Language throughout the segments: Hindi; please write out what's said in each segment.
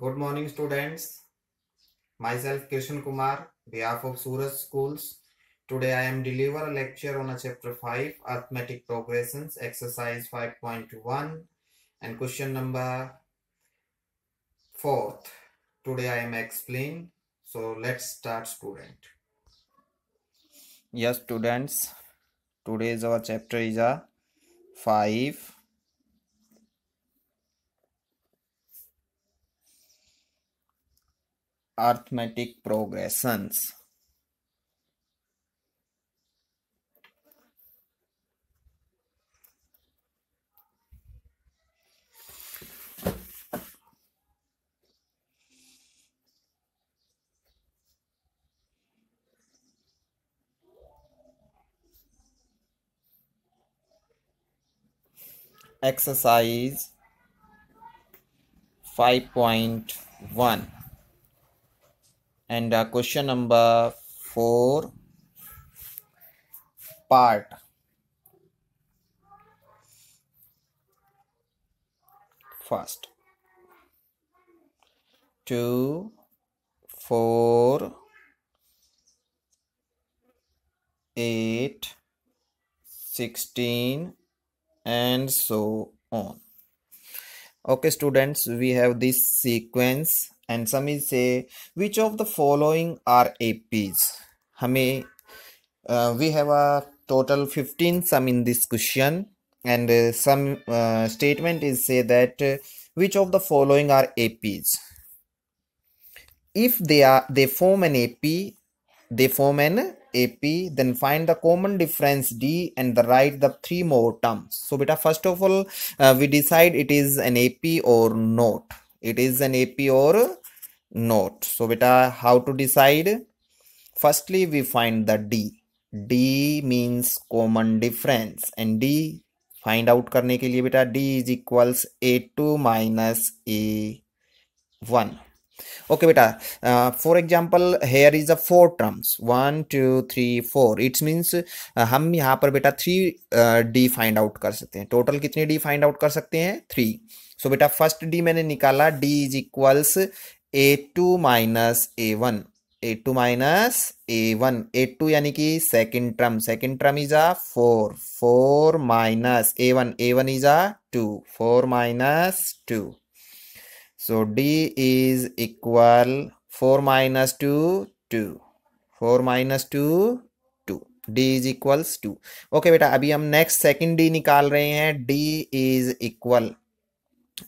Good morning students. Myself Kishan Kumar, behalf of Suraj Schools. Today I am deliver a lecture on a chapter 5 arithmetic progressions exercise 5.1 and question number 4. Today I am explain. So let's start student. Yes students. Today's our chapter is a 5 arithmetic progressions. exercise 5.1 and uh, question number 4 part first four, eight, sixteen, and so on okay students we have this sequence and some is say which of the following are APs Hame uh, we have a total 15 sum in this question and uh, some uh, statement is say that uh, which of the following are APs if they are they form an AP they form an AP then find the common difference D and the write the three more terms so beta first of all uh, we decide it is an AP or not it is an ap or not so beta how to decide firstly we find the d d means common difference and d find out करने के लिए बेटा d is equals A two minus A one okay बेटा for example here is a four terms one two three four it's means हम यहां पर बेटा थ्री डी फाइंड आउट कर सकते हैं टोटल कितने डी फाइंड आउट कर सकते हैं थ्री सो बेटा फर्स्ट डी मैंने निकाला D is equals A two minus A one A two minus A one A two यानी कि second term second term is uh four four minus A one A one is uh two four minus two so D is equal four minus two two four minus two two D is equals two okay बेटा अभी हम नेक्स्ट सेकेंड डी निकाल रहे हैं डी इज इक्वल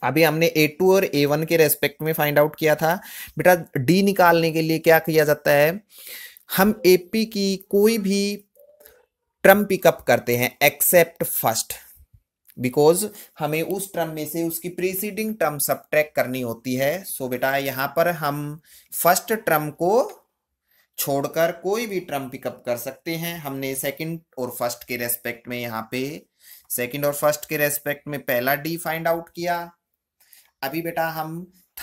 अभी हमने ए टू और ए वन के रेस्पेक्ट में फाइंड आउट किया था बेटा डी निकालने के लिए क्या किया जाता है हम पी की कोई भी ट्रम पिकअप करते हैं एक्सेप्ट फर्स्ट बिकॉज हमें उस ट्रम में से उसकी प्रीसीडिंग ट्रम सब करनी होती है सो बेटा यहाँ पर हम फर्स्ट ट्रम को छोड़कर कोई भी ट्रम पिकअप कर सकते हैं हमने सेकंड और फर्स्ट के रेस्पेक्ट में यहाँ पे सेकंड और फर्स्ट के रेस्पेक्ट में पहला डी फाइंड आउट किया अभी बेटा हम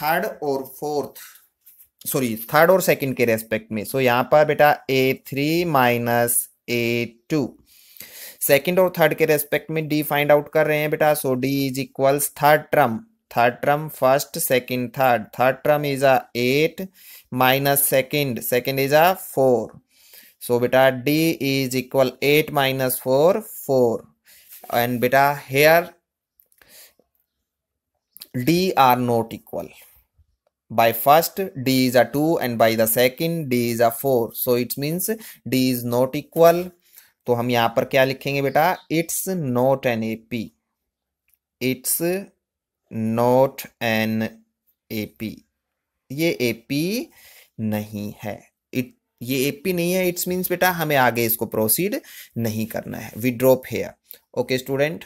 थर्ड और फोर्थ सॉरी थर्ड और सेकंड के रेस्पेक्ट में सो so, यहाँ पर बेटा a three minus a two second और थर्ड के रेस्पेक्ट में डी फाइंड आउट कर रहे हैं बेटा so D is equals third term third term first second third third term is a eight minus second second is a four so बेटा d is equal eight minus four four and बेटा here d are not equal by first d is a 2 and by the second d is a 4 so it means d is not equal तो हम यहां पर क्या लिखेंगे बेटा it's not an A P it's not an A P ये ए पी नहीं है इट ये ए पी नहीं है इट्स मीन्स बेटा हमें आगे इसको प्रोसीड नहीं करना है वी हेयर ओके स्टूडेंट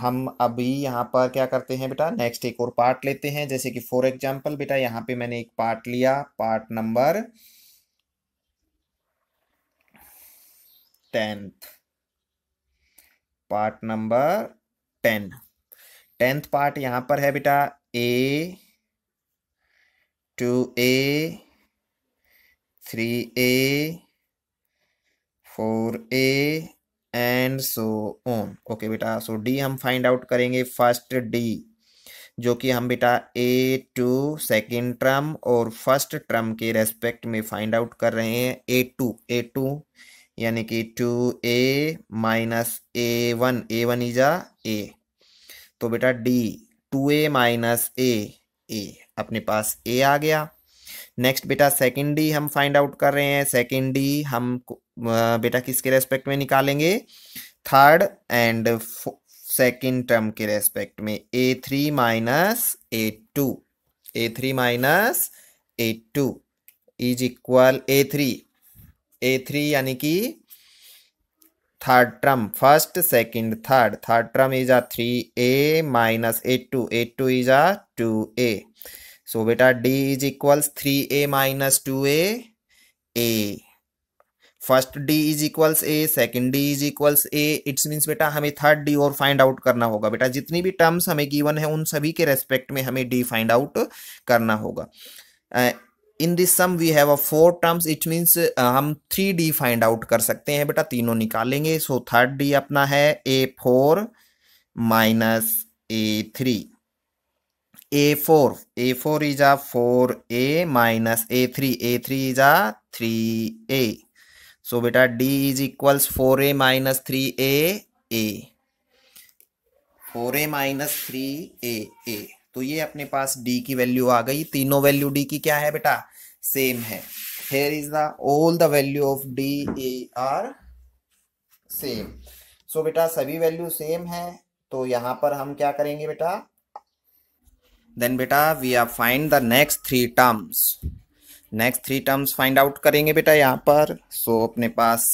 हम अभी यहाँ पर क्या करते हैं बेटा नेक्स्ट एक और पार्ट लेते हैं जैसे कि फॉर एग्जाम्पल बेटा यहाँ पे मैंने एक पार्ट लिया part number tenth part number ten tenth part यहाँ पर है बेटा a two a three a four a and so on okay बेटा सो डी हम फाइंड आउट करेंगे फर्स्ट डी जो कि हम बेटा ए टू सेकेंड ट्रम और फर्स्ट ट्रम के रेस्पेक्ट में फाइंड आउट कर रहे हैं ए टू ए टू यानी कि two a minus A one A one आ ए तो बेटा d two a minus a a अपने पास ए आ गया नेक्स्ट बेटा सेकेंड डी हम फाइंड आउट कर रहे हैं सेकेंड डी हम बेटा किसके रेस्पेक्ट में निकालेंगे थर्ड एंड सेकेंड टर्म के रेस्पेक्ट में a three minus a two a three minus a two is equal a three a three यानी कि third term first second third third term is a three a minus a two a two is uh two a so बेटा d three a minus two a a first d is equals a second d is equals a it's means बेटा हमें थर्ड डी और फाइंड आउट करना होगा बेटा जितनी भी टर्म्स हमें गिवन है उन सभी के रेस्पेक्ट में हमें डी फाइंड आउट करना होगा in this sum we have a four terms it means हम थ्री डी फाइंड आउट कर सकते हैं बेटा तीनों निकालेंगे सो थर्ड डी अपना है a four minus a three a four a four is uh four a minus a three a three is a three a so बेटा d is equals four a minus three a a four a minus three a a तो ये अपने पास डी की वैल्यू आ गई तीनों वैल्यू डी की क्या है बेटा सेम है here is the all the value of d are same so बेटा सभी वैल्यू सेम है तो यहां पर हम क्या करेंगे बेटा देन बेटा we are find the next three terms next three terms find out करेंगे बेटा यहाँ पर सो so, अपने पास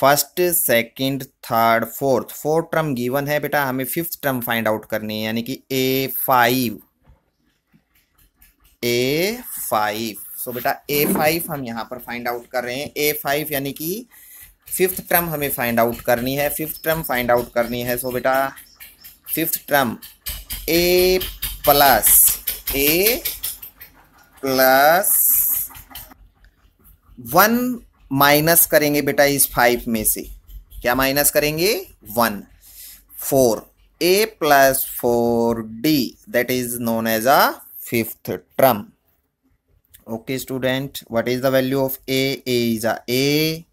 first second third fourth fourth term given है बेटा हमें फिफ्थ टर्म फाइंड आउट करनी है यानी कि ए फाइव ए फाइव सो बेटा ए फाइव हम यहाँ पर फाइंड आउट कर रहे हैं ए फाइव यानी कि फिफ्थ टर्म हमें फाइंड आउट करनी है फिफ्थ टर्म फाइंड आउट करनी है सो so, बेटा fifth term a plus a plus one minus करेंगे बेटा इस फाइव में से क्या माइनस करेंगे one four a plus four d that is known as a fifth term okay student what is the value of a a is a a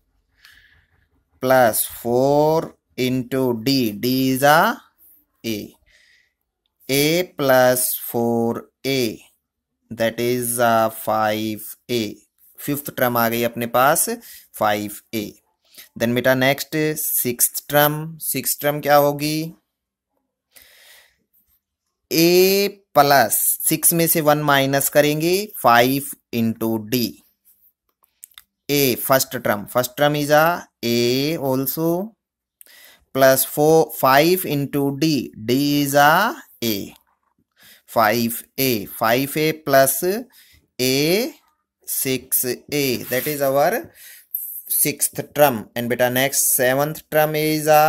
plus four into d d is a A a plus 4a that is five a fifth term आ गई अपने पास फाइव ए देन बेटा next six term six term क्या होगी ए प्लस सिक्स में से वन माइनस करेंगे five into d a first term first term is a a also plus four five into d d is a a five a five a plus a six a that is our six term and बेटा next seventh term is a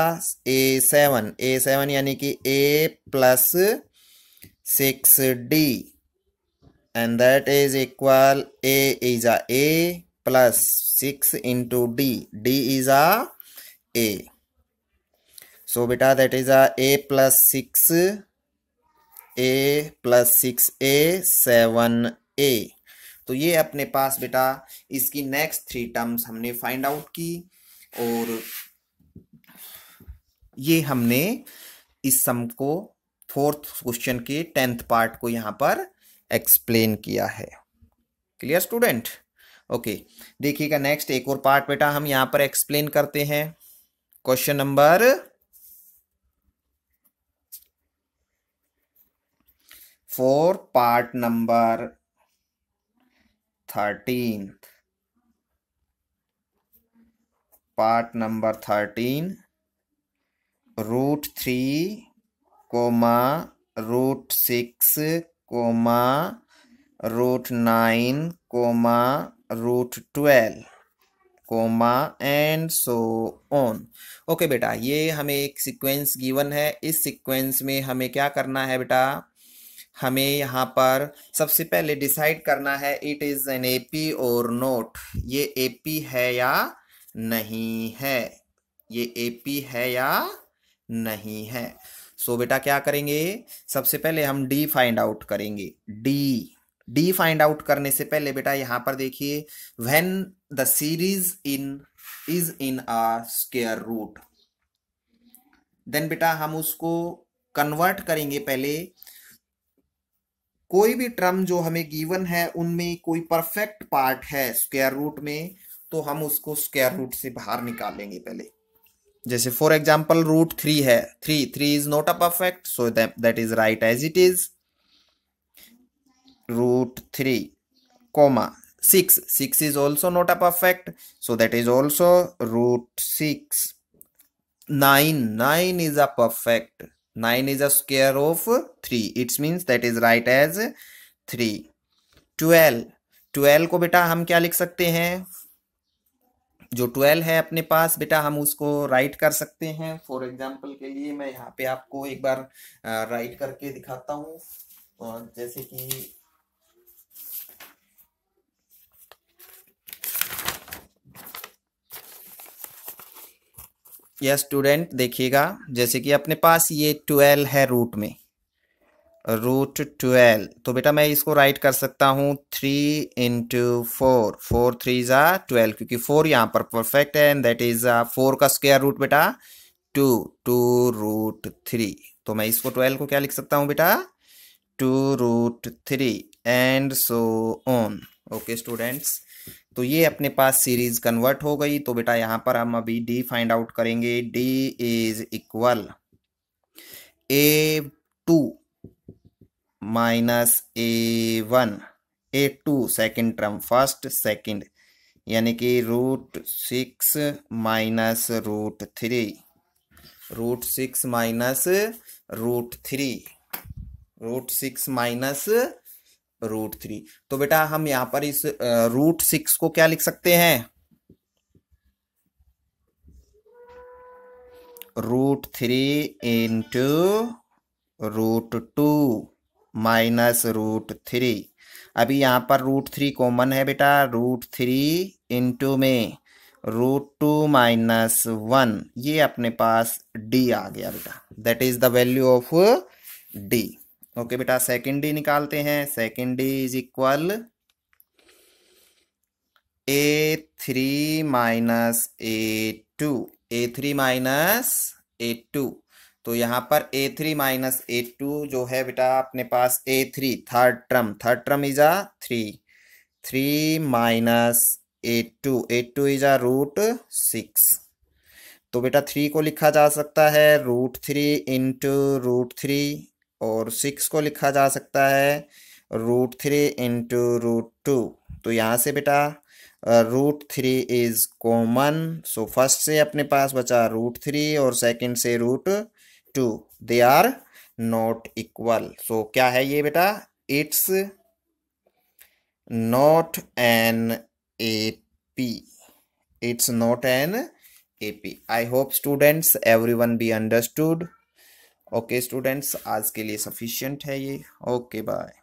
a seven a seven यानी कि a plus six d and that is equal a is a a plus six into d d is a a so बेटा that is a a plus six a plus six a seven a तो ये अपने पास बेटा इसकी नेक्स्ट थ्री टर्म्स हमने फाइंड आउट की और ये हमने इस सम को फोर्थ क्वेश्चन के टेंथ पार्ट को यहां पर एक्सप्लेन किया है क्लियर स्टूडेंट ओके देखिएगा नेक्स्ट एक और पार्ट बेटा हम यहां पर एक्सप्लेन करते हैं question number four part number thirteen part number thirteen root three comma root six comma root nine comma root twelve comma and so on okay बेटा ये हमें एक सीक्वेंस गिवन है इस सीक्वेंस में हमें क्या करना है बेटा हमें यहाँ पर सबसे पहले डिसाइड करना है इट इज़ एन एपी और नोट ये एपी है या नहीं है ये एपी है या नहीं है सो so, बेटा क्या करेंगे सबसे पहले हम डी फाइंड आउट करेंगे डी डी फाइंड आउट करने से पहले बेटा यहाँ पर देखिए when the series in is in a square root then बेटा हम उसको कन्वर्ट करेंगे पहले कोई भी टर्म जो हमें गिवन है उनमें कोई परफेक्ट पार्ट है स्क्वायर रूट में तो हम उसको स्क्वायर रूट से बाहर निकालेंगे पहले जैसे फॉर एग्जाम्पल रूट थ्री है three three is not a perfect so that is right as it is root three comma six six is also not a perfect so that is also root six nine nine is a perfect 9 is a square of 3 it's means that is right as 3 12 12 को बेटा हम क्या लिख सकते हैं जो 12 है अपने पास बेटा हम उसको राइट कर सकते हैं फॉर एग्जाम्पल के लिए मैं यहाँ पे आपको एक बार राइट करके दिखाता हूँ और जैसे कि या स्टूडेंट देखिएगा जैसे कि अपने पास ये ट्वेल्व है रूट में रूट ट्वेल्व तो बेटा मैं इसको राइट कर सकता हूँ three into four four three ज़ा ट्वेल्व क्योंकि फोर यहाँ पर परफेक्ट है एंड दैट इज़ फोर का स्क्वायर रूट बेटा टू टू रूट थ्री तो मैं इसको ट्वेल्व को क्या लिख सकता हूँ बेटा two root three and so on okay students तो ये अपने पास सीरीज कन्वर्ट हो गई तो बेटा यहां पर हम अभी डी फाइंड आउट करेंगे d is equal a two minus A one A two second term first second यानी कि root six minus root three root six minus root three root six minus root three तो बेटा हम यहां पर इस रूट सिक्स को क्या लिख सकते हैं root three into root two minus root three अभी यहां पर रूट थ्री कॉमन है बेटा रूट थ्री इंटू में रूट टू माइनस वन ये अपने पास डी आ गया बेटा that is the value of d okay बेटा सेकेंड डी निकालते हैं second d is equal a three minus a two a three minus a two तो यहां पर a three minus a two जो है बेटा अपने पास a three third term third term is a three three minus a two a two is a root six तो बेटा थ्री को लिखा जा सकता है root three into root three और सिक्स को लिखा जा सकता है root three into root two तो यहाँ से बेटा root three is common so first से अपने पास बचा रूट थ्री और सेकंड से root two they are not equal so क्या है ये बेटा it's not an A P it's not an A P I hope students everyone be understood okay students आज के लिए सफिशियंट है ये ओके बाय